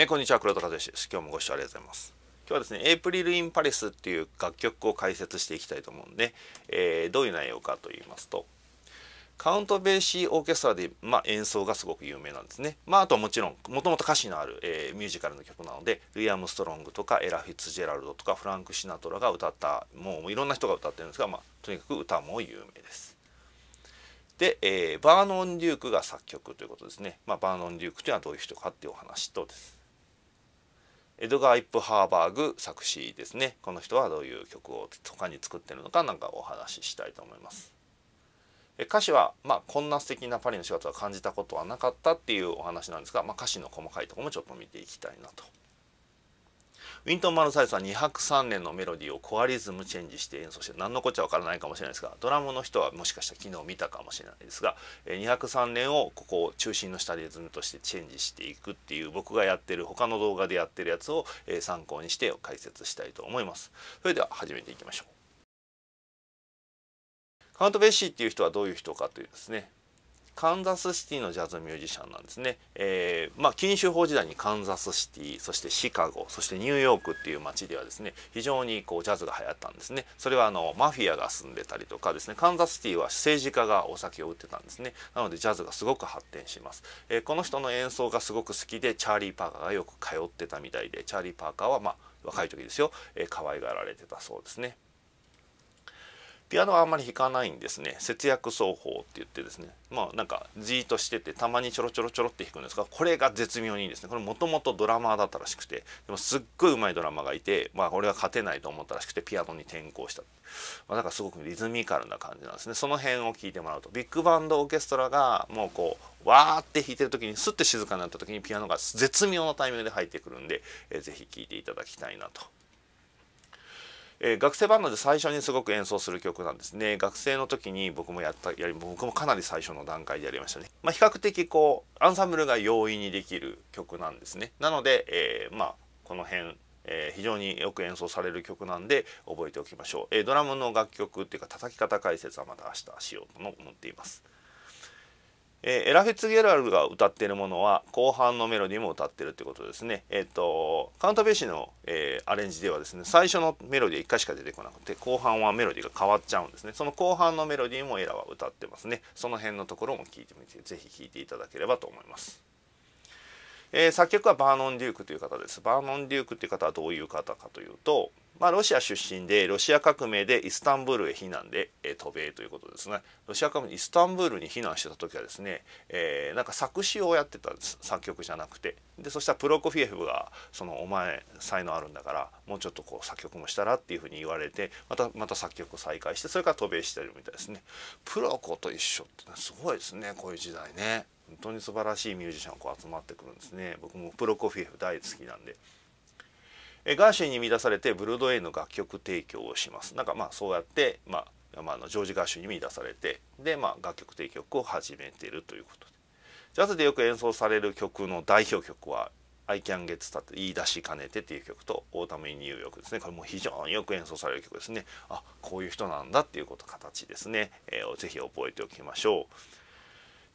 えー、こんにちは黒田和です今日もご視聴ありがとうございます今日はですねエイプリル・イン・パレスっていう楽曲を解説していきたいと思うんで、えー、どういう内容かと言いますとカウント・ベーシー・オーケストラで、まあ、演奏がすごく有名なんですね。まあ、あとはもちろんもともと歌詞のある、えー、ミュージカルの曲なのでルイ・アムストロングとかエラ・フィッツジェラルドとかフランク・シナトラが歌ったもういろんな人が歌ってるんですが、まあ、とにかく歌も有名です。で、えー、バーノン・デュークが作曲ということですね。まあ、バーノン・デュークというのはどういう人かっていうお話とです。エドガー・イップ・ハーバーグ作詞ですねこの人はどういう曲を他に作ってるのかなんかお話ししたいと思います。歌詞は、まあ、こんな素敵なパリの仕事は感じたことはなかったっていうお話なんですが、まあ、歌詞の細かいとこもちょっと見ていきたいなとウィントン・マルサイスは203年のメロディーをコアリズムチェンジして演奏して何のこっちゃわからないかもしれないですがドラムの人はもしかしたら昨日見たかもしれないですが203年をここを中心の下リズムとしてチェンジしていくっていう僕がやってる他の動画でやってるやつを参考にして解説したいと思います。それでは始めていきましょう。カウント・ベッシーっていう人はどういう人かというですねカンザスシティのジャズミュージシャンなんですね。えー、まあ、禁酒法時代にカンザスシティ、そしてシカゴ、そしてニューヨークっていう街ではですね、非常にこうジャズが流行ったんですね。それはあのマフィアが住んでたりとかですね、カンザスシティは政治家がお酒を売ってたんですね。なのでジャズがすごく発展します。えー、この人の演奏がすごく好きで、チャーリー・パーカーがよく通ってたみたいで、チャーリー・パーカーはまあ、若い時ですよ、えー、可愛がられてたそうですね。ピアノはあんまり弾かないんですね節約奏法って言ってですねまあなんかじーっとしててたまにちょろちょろちょろって弾くんですがこれが絶妙にいいですねこれもともとドラマーだったらしくてでもすっごい上手いドラマがいてまあ俺は勝てないと思ったらしくてピアノに転向した、まあ、んかすごくリズミカルな感じなんですねその辺を聞いてもらうとビッグバンドオーケストラがもうこうわーって弾いてる時にスッて静かになった時にピアノが絶妙なタイミングで入ってくるんで、えー、ぜひ聴いていただきたいなとえー、学生バンドで最初にすごく演奏する曲なんですね学生の時に僕もやったやり僕もかなり最初の段階でやりましたね、まあ、比較的こうアンサンブルが容易にできる曲なんですねなので、えー、まあこの辺えー、非常によく演奏される曲なんで覚えておきましょう、えー、ドラムの楽曲っていうか叩き方解説はまた明日しようと思っていますえー、エラフェッツ・ゲラルが歌っているものは後半のメロディーも歌ってるってことですね。えっ、ー、とカウントベーシの、えー、アレンジではですね最初のメロディー1回しか出てこなくて後半はメロディーが変わっちゃうんですね。その後半のメロディーもエラは歌ってますね。その辺のところも聞いてみて是非聴いていただければと思います。えー、作曲はバーノン・デュークという方です。バーノン・デュークという方はどういう方かというと、まあ、ロシア出身でロシア革命でイスタンブールへ避難で、えー、渡米ということですね。ロシア革命イスタンブールに避難してた時はですね、えー、なんか作詞をやってたんです作曲じゃなくて。でそしたらプロコフィエフが「そのお前才能あるんだからもうちょっとこう作曲もしたら」っていうふうに言われてまたまた作曲を再開してそれから渡米してるみたいですね。プロコと一緒って、すごいですねこういう時代ね。本当に素晴らしいミュージシャンこう集まってくるんですね僕もプロコフィエフ大好きなんでえガーシーに乱されてブルードウェイの楽曲提供をしますなんかまあそうやって、まあ、まあのジョージ・ガーシュに乱されてで、まあ、楽曲提供を始めてるということでジャズでよく演奏される曲の代表曲は「I Can Get Started」「言い出しかねて」っていう曲と「オータム・イン・ニューヨーク」ですねこれも非常によく演奏される曲ですねあこういう人なんだっていうこと形ですね、えー、ぜひ覚えておきましょう。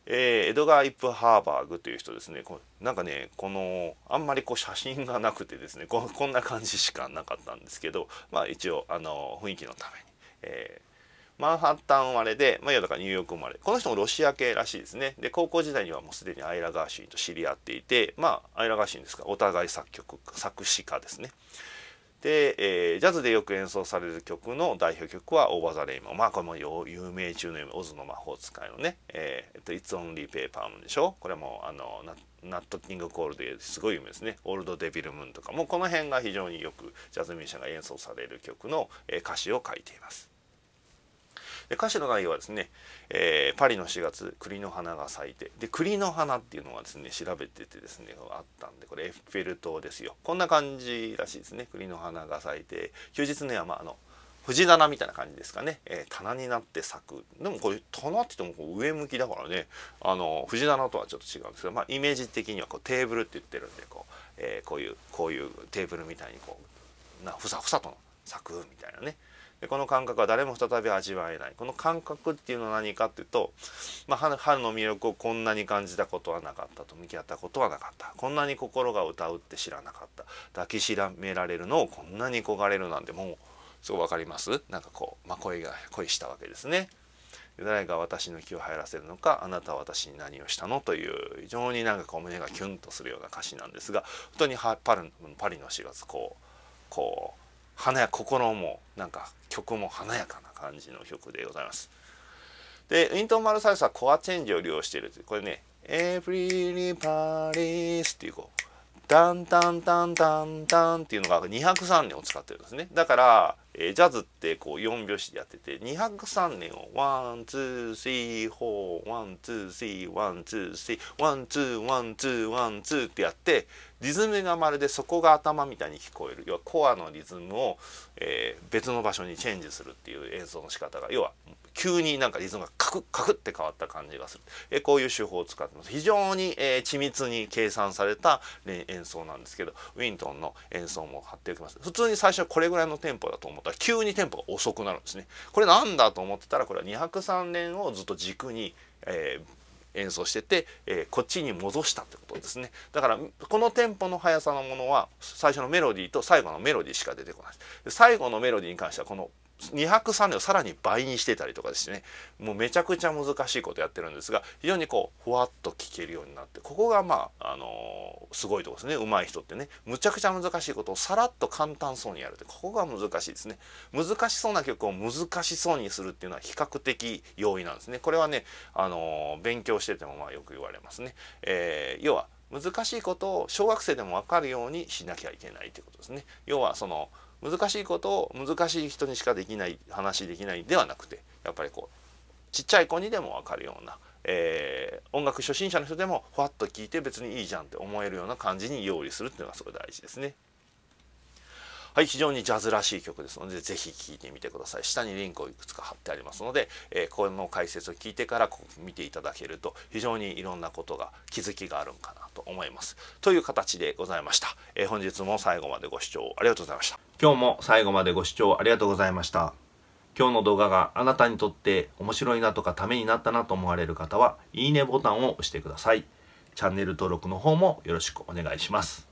えー、エドガー・イップ・ハーバーグという人ですねこなんかねこのあんまりこう写真がなくてですねここんな感じしかなかったんですけどまあ一応あの雰囲気のために、えー、マンハッタン生まれで、まあ、要はだからニューヨーク生まれこの人もロシア系らしいですねで高校時代にはもうすでにアイラ・ガーシュンと知り合っていてまあアイラ・ガーシュンですかお互い作曲作詞家ですねで、えー、ジャズでよく演奏される曲の代表曲は「オーバー・ザ・レイモン」まあこれも有名中の有名「オズの魔法使い」のね「えー、えっと、It's Only Paper Moon」でしょこれもあのナット・キング・コールですごい有名ですね「オールド・デビル・ムーン」とかもこの辺が非常によくジャズミュージシャンが演奏される曲の、えー、歌詞を書いています。で歌詞の内容はですね、えー、パリの4月栗の花が咲いてで栗の花っていうのがですね調べててですねあったんでこれエッフェル塔ですよこんな感じらしいですね栗の花が咲いて休日にはまああの藤棚みたいな感じですかね、えー、棚になって咲くでもこれ棚って言ってもこう上向きだからねあの藤棚とはちょっと違うんですけど、まあ、イメージ的にはこうテーブルって言ってるんでこう、えー、こういうこういうテーブルみたいにこうなふさふさと咲くみたいなね、この感覚は誰も再び味わえないこの感覚っていうのは何かっていうと、まあ、春の魅力をこんなに感じたことはなかったと向き合ったことはなかったこんなに心が歌うって知らなかった抱きしめられるのをこんなに焦がれるなんてもうすごい分かりますなんかこう、まあ、恋が恋したわけですね。誰が私の気を入らせるのかあなたは私に何をしたのという非常になんかこう胸がキュンとするような歌詞なんですが本当にパリの4月こうこう華や心もなんか曲も華やかな感じの曲でございます。でウィントン・マルサルスはコアチェンジを利用しているというこれね「エブリリパリス」っていうこうタンタンタンタンタンっていうのが203年を使ってるんですねだから、えー、ジャズってこう4拍子でやってて203年をワンツースリーフォーワンツースリーワンツースリーワンツーワンツーワンツーってやってリズムがまるでそこが頭みたいに聞こえる要はコアのリズムを、えー、別の場所にチェンジするっていう演奏の仕方が要は急になんかリズムがカクッカクッって変わった感じがする、えこういう手法を使ってます非常に、え緻密に計算された演奏なんですけどウィントンの演奏も貼っておきます普通に最初はこれぐらいのテンポだと思ったら急にテンポが遅くなるんですねこれなんだと思ってたらこれは203年をずっと軸に、えー、演奏してて、えー、こっちに戻したってことですねだからこのテンポの速さのものは最初のメロディーと最後のメロディーしか出てこない最後のメロディーに関してはこの203年をさらに倍にしてたりとかですねもうめちゃくちゃ難しいことやってるんですが非常にこうふわっと聞けるようになってここがまあ、あのー、すごいとこですね上手い人ってねむちゃくちゃ難しいことをさらっと簡単そうにやるってここが難しいですね難しそうな曲を難しそうにするっていうのは比較的容易なんですねこれはね、あのー、勉強しててもまあよく言われますね、えー、要は難しいことを小学生でも分かるようにしなきゃいけないということですね要はその難しいことを難しい人にしかできない話できないではなくてやっぱりこうちっちゃい子にでも分かるような、えー、音楽初心者の人でもふわっと聞いて別にいいじゃんって思えるような感じに用意するっていうのがすごい大事ですね。はい非常にジャズらしい曲ですので是非聴いてみてください下にリンクをいくつか貼ってありますので、えー、この解説を聞いてからこ見ていただけると非常にいろんなことが気づきがあるんかなと思いますという形でございました、えー、本日も最後までご視聴ありがとうございました今日も最後までご視聴ありがとうございました今日の動画があなたにとって面白いなとかためになったなと思われる方は、いいねボタンを押してください。チャンネル登録の方もよろしくお願いします。